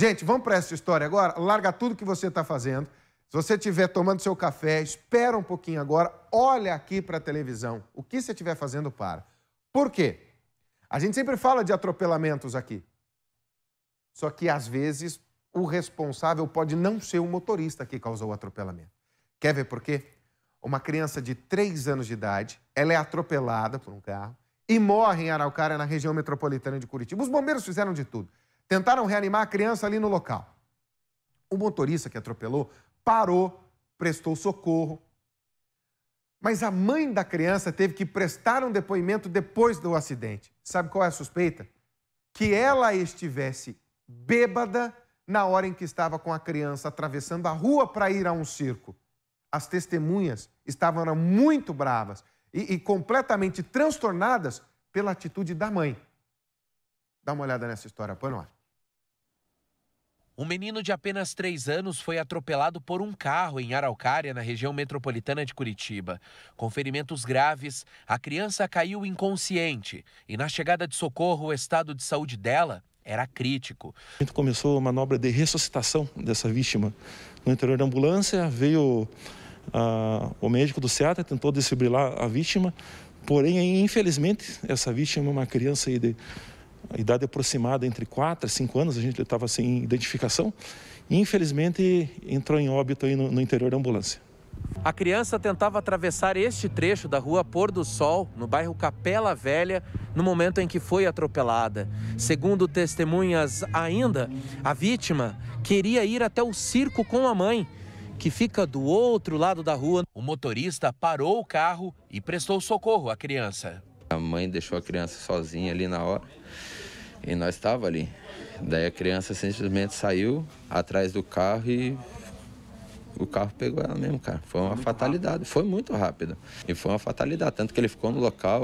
Gente, vamos para essa história agora? Larga tudo que você está fazendo. Se você estiver tomando seu café, espera um pouquinho agora, olha aqui para a televisão. O que você estiver fazendo, para. Por quê? A gente sempre fala de atropelamentos aqui. Só que, às vezes, o responsável pode não ser o motorista que causou o atropelamento. Quer ver por quê? Uma criança de 3 anos de idade, ela é atropelada por um carro e morre em Araucária, na região metropolitana de Curitiba. Os bombeiros fizeram de tudo. Tentaram reanimar a criança ali no local. O motorista que atropelou parou, prestou socorro. Mas a mãe da criança teve que prestar um depoimento depois do acidente. Sabe qual é a suspeita? Que ela estivesse bêbada na hora em que estava com a criança atravessando a rua para ir a um circo. As testemunhas estavam muito bravas e, e completamente transtornadas pela atitude da mãe. Dá uma olhada nessa história, põe no ar. Um menino de apenas 3 anos foi atropelado por um carro em Araucária, na região metropolitana de Curitiba. Com ferimentos graves, a criança caiu inconsciente e, na chegada de socorro, o estado de saúde dela era crítico. A gente começou a manobra de ressuscitação dessa vítima. No interior da ambulância, veio ah, o médico do SEATA, tentou desfibrilar a vítima, porém, infelizmente, essa vítima é uma criança de a idade aproximada entre 4 e 5 anos, a gente estava sem identificação, e infelizmente entrou em óbito aí no, no interior da ambulância. A criança tentava atravessar este trecho da rua Pôr do Sol, no bairro Capela Velha, no momento em que foi atropelada. Segundo testemunhas ainda, a vítima queria ir até o circo com a mãe, que fica do outro lado da rua. O motorista parou o carro e prestou socorro à criança. A mãe deixou a criança sozinha ali na hora e nós estava ali. Daí a criança simplesmente saiu atrás do carro e o carro pegou ela mesmo, cara. Foi uma muito fatalidade. Rápido. Foi muito rápido. E foi uma fatalidade. Tanto que ele ficou no local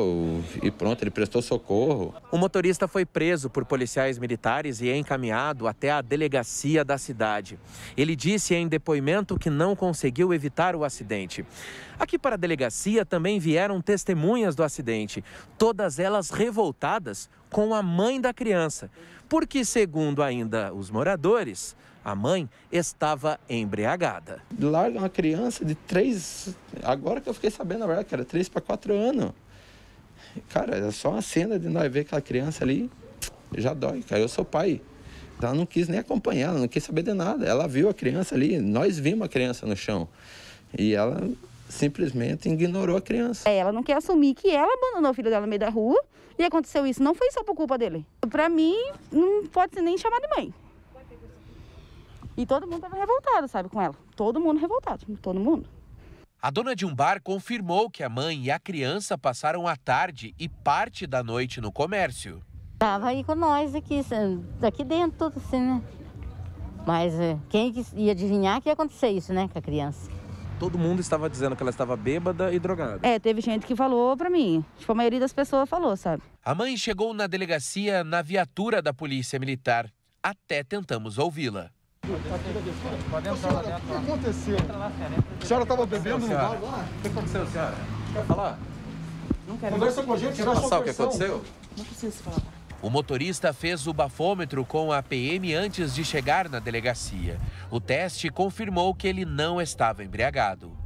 e pronto, ele prestou socorro. O motorista foi preso por policiais militares e é encaminhado até a delegacia da cidade. Ele disse em depoimento que não conseguiu evitar o acidente. Aqui para a delegacia também vieram testemunhas do acidente, todas elas revoltadas com a mãe da criança, porque, segundo ainda os moradores, a mãe estava embriagada. Larga uma criança de três, agora que eu fiquei sabendo, na verdade, que era três para quatro anos. Cara, é só uma cena de nós ver aquela criança ali, já dói, cara. Eu sou pai. Ela não quis nem acompanhar, ela não quis saber de nada. Ela viu a criança ali, nós vimos a criança no chão. E ela simplesmente ignorou a criança. É, ela não quer assumir que ela abandonou o filho dela no meio da rua e aconteceu isso. Não foi só por culpa dele. Para mim, não pode ser nem chamar de mãe. E todo mundo estava revoltado, sabe, com ela. Todo mundo revoltado, todo mundo. A dona de um bar confirmou que a mãe e a criança passaram a tarde e parte da noite no comércio. Tava aí com nós aqui, aqui dentro, tudo assim, né? Mas eh, quem ia adivinhar que ia acontecer isso, né, com a criança? Todo mundo estava dizendo que ela estava bêbada e drogada. É, teve gente que falou para mim. Tipo, a maioria das pessoas falou, sabe? A mãe chegou na delegacia na viatura da Polícia Militar. Até tentamos ouvi-la. Pode entrar lá dentro. O que aconteceu? A senhora estava bebendo no bar lá? O que aconteceu, senhora? Quer falar? Não Conversa com a gente, quer passar o que aconteceu? Não preciso falar. O motorista fez o bafômetro com a PM antes de chegar na delegacia. O teste confirmou que ele não estava embriagado.